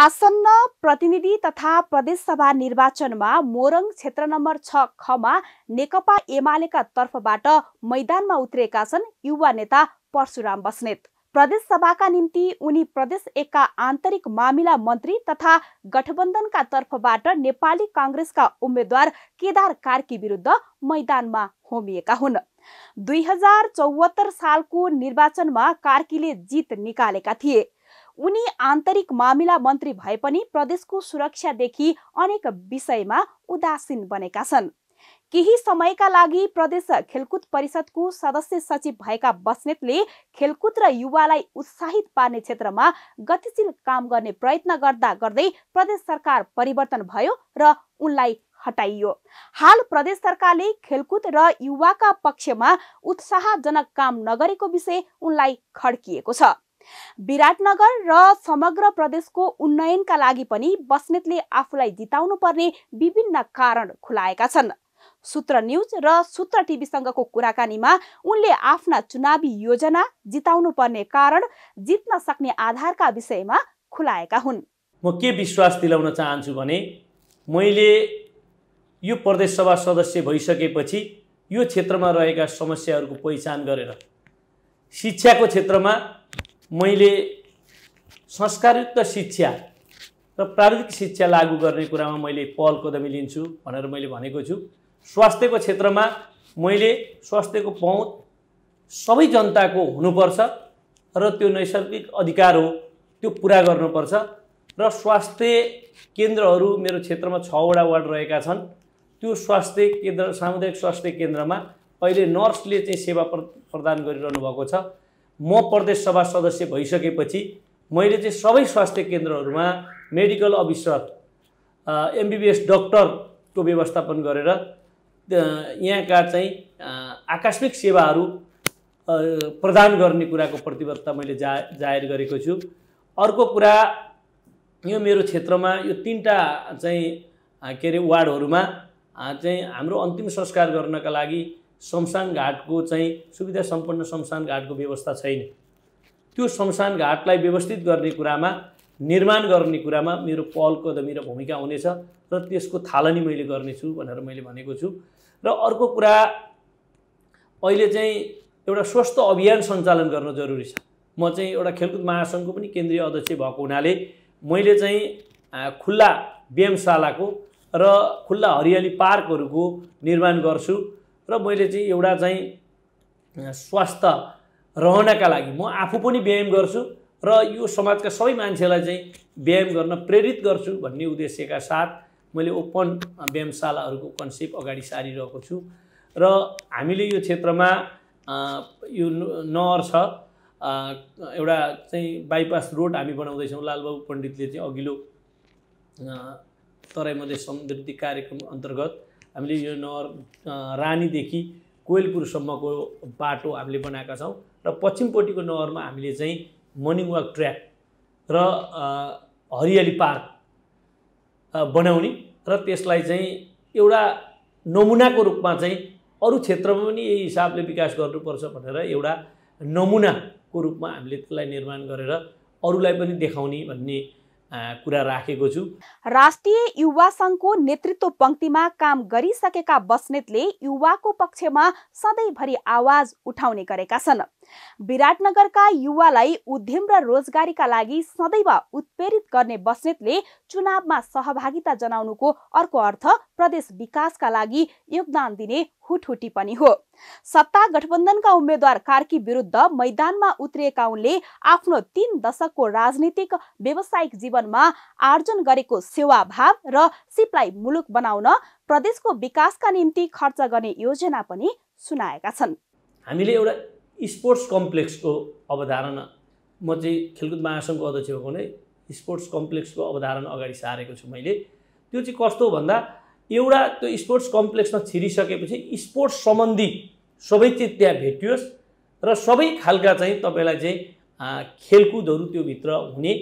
आसन्न प्रतिनिधि तथा प्रदेश सभा निर्वाचनमा मोरङ क्षेत्र नम्बर छ खमा नेकपा एमालेका तर्फबाट मैदानमा उत्रेका छन् युवा नेता परशुराम बस्नेत प्रदेश सभाका निम्ति उनी प्रदेश एकका आन्तरिक मामिला मन्त्री तथा गठबन्धनका तर्फबाट नेपाली काङ्ग्रेसका उम्मेद्वार केदार कार्की विरुद्ध मैदानमा होमिएका हुन् दुई हजार चौहत्तर सालको निर्वाचनमा कार्कीले जित निकालेका थिए उनी आन्तरिक मामिला मन्त्री भए पनि प्रदेशको सुरक्षादेखि अनेक विषयमा उदासीन बनेका छन् केही समयका लागि प्रदेश खेलकुद परिषदको सदस्य सचिव भएका बस्नेतले खेलकुद र युवालाई उत्साहित पार्ने क्षेत्रमा गतिशील काम गर्ने प्रयत्न गर्दा गर्दै प्रदेश सरकार परिवर्तन भयो र उनलाई हटाइयो हाल प्रदेश सरकारले खेलकुद र युवाका पक्षमा उत्साहजनक काम नगरेको विषय उनलाई खड्किएको छ विराटनगर र समग्र प्रदेशको उन्नयनका लागि पनि बस्नेतले आफूलाई जिताउनु पर्ने विभिन्न कारण खुलाएका छन् सूत्र न्युज र सूत्र टिभीसँगको कुराकानीमा उनले आफ्ना चुनावी योजना जिताउनु पर्ने कारण जित्न सक्ने आधारका विषयमा खुलाएका हुन् म के विश्वास दिलाउन चाहन्छु भने मैले यो प्रदेश सभा सदस्य भइसकेपछि यो क्षेत्रमा रहेका समस्याहरूको पहिचान गरेर शिक्षाको क्षेत्रमा मैले संस्कारयुक्त शिक्षा र प्राविधिक शिक्षा लागू गर्ने कुरामा मैले पहल कदमी लिन्छु भनेर मैले भनेको छु स्वास्थ्यको क्षेत्रमा मैले स्वास्थ्यको पहुँच सबै जनताको हुनुपर्छ र त्यो नैसर्गिक अधिकार हो त्यो पुरा गर्नुपर्छ र स्वास्थ्य केन्द्रहरू मेरो क्षेत्रमा छवटा वार्ड रहेका छन् त्यो स्वास्थ्य केन्द्र सामुदायिक स्वास्थ्य केन्द्रमा अहिले नर्सले चाहिँ सेवा प्रदान गरिरहनु भएको छ म सभा सदस्य भइसकेपछि मैले चाहिँ सबै स्वास्थ्य केन्द्रहरूमा मेडिकल अफिसर एमबिबिएस डक्टरको व्यवस्थापन गरेर यहाँका चाहिँ आकस्मिक सेवाहरू प्रदान गर्ने कुराको प्रतिबद्धता मैले जा जाहेर गरेको छु अर्को कुरा यो मेरो क्षेत्रमा यो तिनवटा चाहिँ के अरे वार्डहरूमा चाहिँ हाम्रो अन्तिम संस्कार गर्नका लागि शमशान घाटको चाहिँ सुविधा सम्पन्न शमशान घाटको व्यवस्था छैन त्यो शमशान घाटलाई व्यवस्थित गर्ने कुरामा निर्माण गर्ने कुरामा मेरो पहल कदमी र भूमिका हुनेछ र त्यसको थालनी मैले गर्नेछु भनेर मैले भनेको छु र अर्को कुरा अहिले चाहिँ एउटा स्वस्थ अभियान सञ्चालन गर्न जरुरी छ म चाहिँ एउटा खेलकुद महासङ्घको पनि केन्द्रीय अध्यक्ष भएको हुनाले मैले चाहिँ खुल्ला व्यायामशालाको र खुल्ला हरियाली पार्कहरूको निर्माण गर्छु र मैले चाहिँ एउटा चाहिँ स्वास्थ्य रहनका लागि म आफू पनि व्यायाम गर्छु र यो समाजका सबै मान्छेलाई चाहिँ व्यायाम गर्न प्रेरित गर्छु भन्ने उद्देश्यका साथ मैले ओपन व्यायामशालाहरूको कन्सेप्ट अगाडि सारिरहेको छु र हामीले यो क्षेत्रमा यो नहर छ एउटा चाहिँ बाइपास रोड हामी बनाउँदैछौँ लालबाबु पण्डितले चाहिँ अघिल्लो तराई मधेस समृद्धि कार्यक्रम अन्तर्गत हामीले यो नगर रानीदेखि कोइलपुरसम्मको बाटो हामीले बनाएका छौँ र पश्चिमपट्टिको नगरमा हामीले चाहिँ मर्निङ वाक ट्र्याक र हरियाली पार्क बनाउने र त्यसलाई चाहिँ एउटा नमुनाको रूपमा चाहिँ अरू क्षेत्रमा पनि यही हिसाबले विकास गर्नुपर्छ भनेर एउटा नमुनाको रूपमा हामीले त्यसलाई निर्माण गरेर अरूलाई पनि देखाउने भन्ने कुरा राखेको छु राष्ट्रिय युवा सङ्घको नेतृत्व पङ्क्तिमा काम गरिसकेका बस्नेतले युवाको पक्षमा सधैँभरि आवाज उठाउने गरेका छन् विराटनगरका युवालाई उद्यम र रोजगारीका लागि सदैव उत्प्रेरित गर्ने बस्नेतले चुनावमा सहभागिता जनाउनुको अर्को अर्थ प्रदेश विकासका लागि योगदान दिने हुटहुटी पनि हो सत्ता गठबन्धनका उम्मेद्वार कार्की विरुद्ध मैदानमा उत्रिएका उनले आफ्नो तीन दशकको राजनीतिक व्यावसायिक जीवनमा आर्जन गरेको सेवाभाव र सिपलाई मुलुक बनाउन प्रदेशको विकासका निम्ति खर्च गर्ने योजना पनि सुनाएका छन् हामीले एउटा स्पोर्ट्स कम्प्लेक्सको अवधारणा म चाहिँ खेलकुद महासङ्घको अध्यक्ष भएको नै स्पोर्ट्स कम्प्लेक्सको अवधारणा अगाडि सारेको छु मैले त्यो चाहिँ कस्तो भन्दा एउटा त्यो स्पोर्ट्स कम्प्लेक्समा छिरिसकेपछि स्पोर्ट्स सम्बन्धी सबै चाहिँ त्यहाँ भेटियोस् र सबै खालका चाहिँ तपाईँलाई चाहिँ खेलकुदहरू त्योभित्र हुने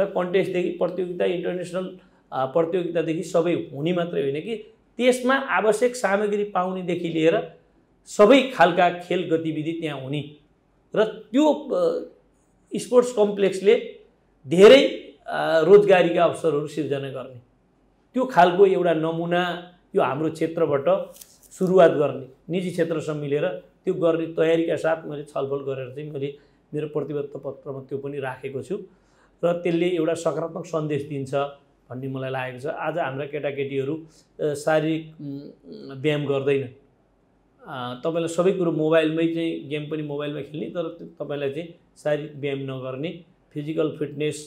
र कन्टेस्टदेखि प्रतियोगिता इन्टरनेसनल प्रतियोगितादेखि सबै हुने मात्रै होइन कि त्यसमा आवश्यक सामग्री पाउनेदेखि लिएर सबै खालका खेल गतिविधि त्यहाँ हुने र त्यो स्पोर्ट्स कम्प्लेक्सले धेरै रोजगारीका अवसरहरू सिर्जना गर्ने त्यो खालको एउटा नमुना यो हाम्रो क्षेत्रबाट सुरुवात गर्ने निजी क्षेत्रसँग मिलेर त्यो गर्ने तयारीका साथ मैले छलफल गरेर चाहिँ मैले मेरो प्रतिबद्ध पत्रमा त्यो पनि राखेको छु र त्यसले एउटा सकारात्मक सन्देश दिन्छ भन्ने मलाई लागेको छ आज हाम्रा केटाकेटीहरू शारीरिक व्यायाम गर्दैन तपाईँलाई सबै कुरो मोबाइलमै चाहिँ गेम पनि मोबाइलमा खेल्ने तर तपाईँलाई चाहिँ शारीरिक व्यायाम नगर्ने फिजिकल फिटनेस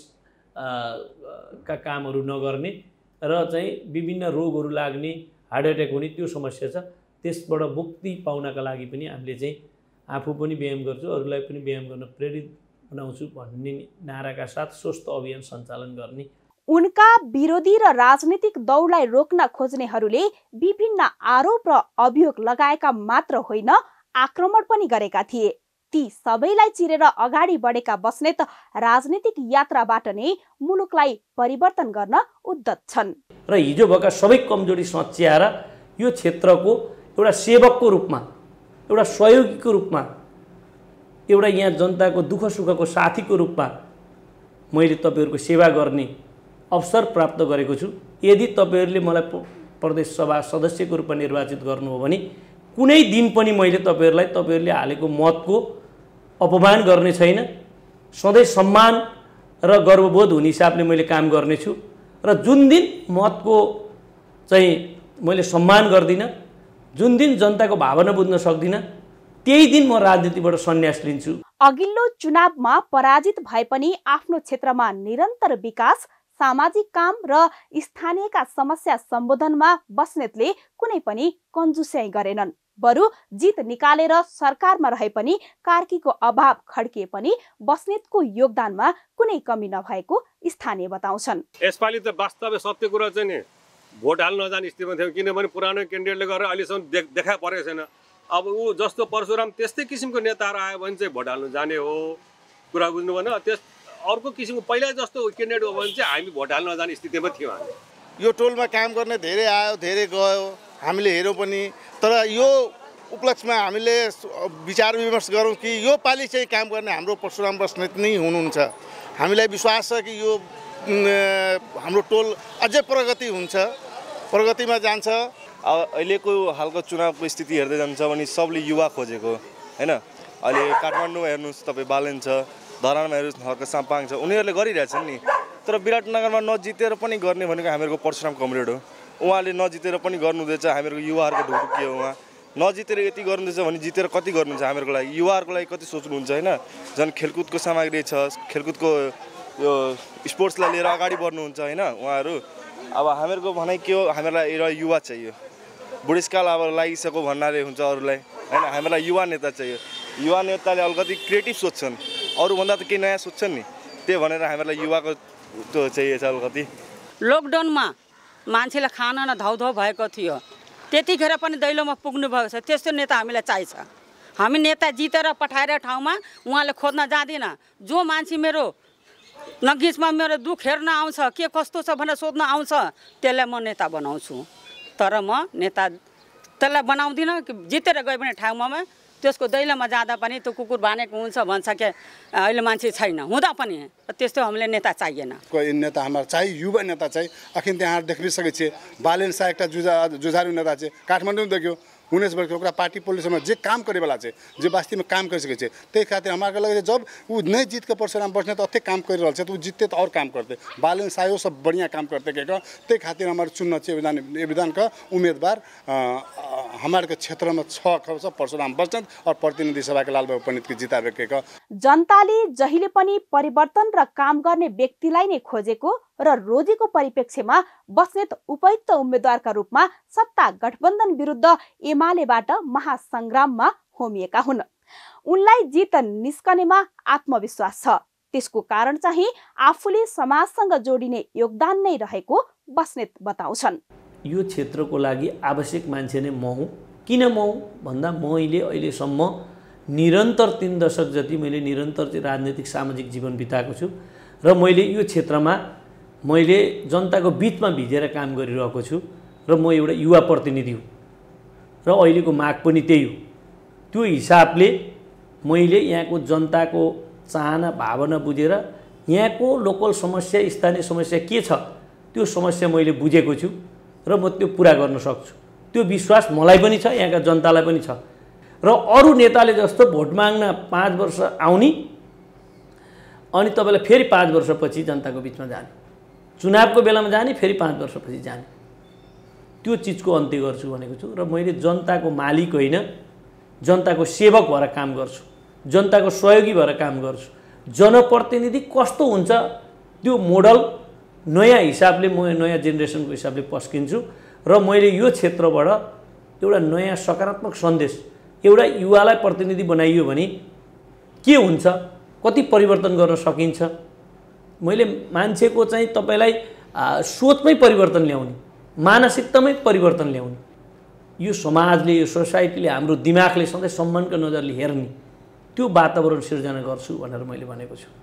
का कामहरू नगर्ने र चाहिँ विभिन्न रोगहरू लाग्ने हार्ट एट्याक हुने त्यो समस्या छ त्यसबाट मुक्ति पाउनका लागि पनि हामीले चाहिँ आफू पनि व्यायाम गर्छु अरूलाई पनि व्यायाम गर्न प्रेरित बनाउँछु भन्ने नाराका साथ स्वस्थ अभियान सञ्चालन गर्ने उनका विरोधी र राजनीतिक दौडलाई रोक्न खोज्नेहरूले विभिन्न आरोप र अभियोग लगाएका मात्र होइन आक्रमण पनि गरेका थिए ती सबैलाई चिरेर अगाडि बढेका बस्नेत राजनीतिक यात्राबाट नै मुलुकलाई परिवर्तन गर्न उद्धत छन् र हिजो भएका सबै कमजोरी सच्याएर यो क्षेत्रको एउटा सेवकको रूपमा एउटा सहयोगीको रूपमा एउटा यहाँ जनताको दुःख सुखको साथीको रूपमा मैले तपाईँहरूको सेवा गर्ने अवसर प्राप्त गरेको छु यदि तपाईँहरूले मलाई प्रदेश सभा सदस्यको रूपमा निर्वाचित गर्नु हो भने कुनै दिन पनि मैले तपाईँहरूलाई तपाईँहरूले हालेको मतको अपमान गर्ने छैन सधैँ सम्मान र गर्वबोध हुने हिसाबले मैले काम गर्नेछु र जुन दिन मतको चाहिँ मैले सम्मान गर्दिनँ जुन दिन जनताको भावना बुझ्न सक्दिनँ त्यही दिन म राजनीतिबाट सन्यास लिन्छु अघिल्लो चुनावमा पराजित भए पनि आफ्नो क्षेत्रमा निरन्तर विकास सामाजिक काम र स्थानीयका समस्या सम्बोधनमा बस्नेतले कुनै पनि कन्जुस्याई गरेनन् बरु जित निकालेर सरकारमा रहे पनि कार्कीको अभाव खड्किए पनि बस्नेतको योगदानमा कुनै कमी नभएको स्थानीय बताउँछन् यसपालि त वास्तव सत्य कुरा चाहिँ नि भोट हाल्न नजाने स्थितिमा थियो किनभने पुरानो क्यान्डिडेटले गरेर अहिलेसम्म देख देखा परेको छैन अब ऊ जस्तो परशुराम त्यस्तै किसिमको नेताहरू आयो भने चाहिँ भोट हाल्नु जाने हो कुरा बुझ्नु भएन त्यस अर्को किसिमको पहिला जस्तो क्यान्डिडेट हो भने चाहिँ हामी भोट हाल्न जाने स्थितिमा थियौँ हामी यो टोलमा काम गर्ने धेरै आयो धेरै गयो हामीले हेऱ्यौँ पनि तर यो उपलक्ष्यमा हामीले विचार विमर्श गरौँ कि यो पालि चाहिँ काम गर्ने हाम्रो परशुराम बस्नेत नै हुनुहुन्छ हामीलाई विश्वास छ कि यो हाम्रो टोल अझै प्रगति हुन्छ प्रगतिमा जान्छ अहिलेको हालको चुनावको स्थिति हेर्दै जान्छ भने सबले युवा खोजेको होइन अहिले काठमाडौँ हेर्नुहोस् तपाईँ बालन छ हेर्नुहोस् हर्कसाम पाङ छ उनीहरूले गरिरहेछन् नि तर विराटनगरमा नजितेर पनि गर्ने भनेको हामीहरूको परशुराम कमरेड हो उहाँले नजितेर पनि गर्नुहुँदैछ हामीहरूको युवाहरूको ढुकुकी हो उहाँ नजितेर यति गर्नुहुँदैछ भने जितेर कति गर्नुहुन्छ हामीहरूको लागि युवाहरूको लागि कति सोच्नुहुन्छ होइन झन् खेलकुदको सामग्री छ खेलकुदको यो स्पोर्ट्सलाई लिएर अगाडि बढ्नुहुन्छ होइन उहाँहरू अब हामीहरूको भनाइ के हो हामीहरूलाई एउटा युवा चाहियो बुढेसकाल अब लागिसक्यो भन्नाले हुन्छ अरूलाई होइन हामीहरूलाई युवा नेता चाहियो युवा नेताले अलिकति क्रिएटिभ सोध्छन् अरूभन्दा त केही नयाँ सोध्छन् नि त्यही भनेर हामीलाई युवाको त्यो चाहिएछ अलिकति लकडाउनमा मान्छेलाई खान न धौधौ भएको थियो त्यतिखेर पनि दैलोमा पुग्नु भएको छ त्यस्तो नेता हामीलाई चाहिन्छ हामी नेता जितेर पठाएर ठाउँमा उहाँले खोज्न जाँदिनँ जो मान्छे मेरो नगिचमा मेरो दुःख हेर्न आउँछ के कस्तो छ भनेर सोध्न आउँछ त्यसलाई म नेता बनाउँछु तर म नेता त्यसलाई बनाउँदिनँ जितेर गयो भने ठाउँमा त्यसको दैलोमा जाँदा पनि त्यो कुकुर भानेको हुन्छ भन्छ के अहिले मान्छे छैन हुँदा पनि त्यस्तो हामीले नेता चाहिएन कोही नेता हाम्रो चाहिँ युवा नेता चाहिँ अखिन त्यहाँ देख्न छ बालेन शाह एकटा जुझा जुझारु नेता चाहिँ काठमाडौँ देख्यो उन्नाइस वर्ष ओकरा पार्टी पोलिटिक्समा जे काम गरेवाला छ जे वास्तवमा काम गरिसकेको त्यही त्यही खातिर हाम्रो लागि जब ऊ नै जितको परशुराम बस्ने त ओतेक काम गरिरहेको छ त त ओ त अरू काम गर्थे बालन सायो सब बढिया काम गर्थे के त्यही खातिर हाम्रो चुन्न चाहिँ विधान विधानका उम्मेदवार हाम्रो क्षेत्रमा छ खर्च परशुराम बस्नेत र प्रतिनिधि सभाका लालबाबु पण्डितको जिता रोकेको जनताले जहिले पनि परिवर्तन र काम गर्ने व्यक्तिलाई नै खोजेको र रोजीको परिप्रेक्ष्यमा बस्नेत उपयुक्त उम्मेद्वारका रूपमा सत्ता गठबन्धन विरुद्ध एमालेबाट महासङ्ग्राममा होमिएका हुन् उनलाई जित निस्कनेमा आत्मविश्वास छ त्यसको कारण चाहिँ आफूले समाजसँग जोडिने योगदान नै रहेको बस्नेत बताउँछन् यो क्षेत्रको लागि आवश्यक मान्छे नै म हुँ किन म हुँ भन्दा मैले अहिलेसम्म निरन्तर तिन दशक जति मैले निरन्तर राजनैतिक सामाजिक जीवन बिताएको छु र मैले यो क्षेत्रमा मैले जनताको बिचमा भिजेर काम गरिरहेको छु र म एउटा युवा प्रतिनिधि हुँ र अहिलेको माग पनि त्यही हो त्यो हिसाबले मैले यहाँको जनताको चाहना भावना बुझेर यहाँको लोकल समस्या स्थानीय समस्या के छ त्यो समस्या मैले बुझेको छु र म त्यो पुरा गर्न सक्छु त्यो विश्वास मलाई पनि छ यहाँका जनतालाई पनि छ र अरू नेताले जस्तो भोट माग्न पाँच वर्ष आउने अनि तपाईँलाई फेरि पाँच वर्षपछि जनताको बिचमा जाने चुनावको बेलामा जाने फेरि पाँच वर्षपछि जाने त्यो चिजको अन्त्य गर्छु भनेको छु र मैले जनताको मालिक होइन जनताको सेवक भएर काम गर्छु जनताको सहयोगी भएर काम गर्छु जनप्रतिनिधि कस्तो हुन्छ त्यो मोडल नयाँ हिसाबले म नयाँ जेनेरेसनको हिसाबले पस्किन्छु र मैले यो क्षेत्रबाट एउटा नयाँ सकारात्मक सन्देश एउटा युवालाई प्रतिनिधि बनाइयो भने के हुन्छ कति परिवर्तन गर्न सकिन्छ मैले मान्छेको चाहिँ तपाईँलाई सोचमै परिवर्तन ल्याउने मानसिकतामै परिवर्तन ल्याउने यो समाजले यो सोसाइटीले हाम्रो दिमागले सधैँ सम्मानको नजरले हेर्ने त्यो वातावरण सिर्जना गर्छु भनेर मैले भनेको छु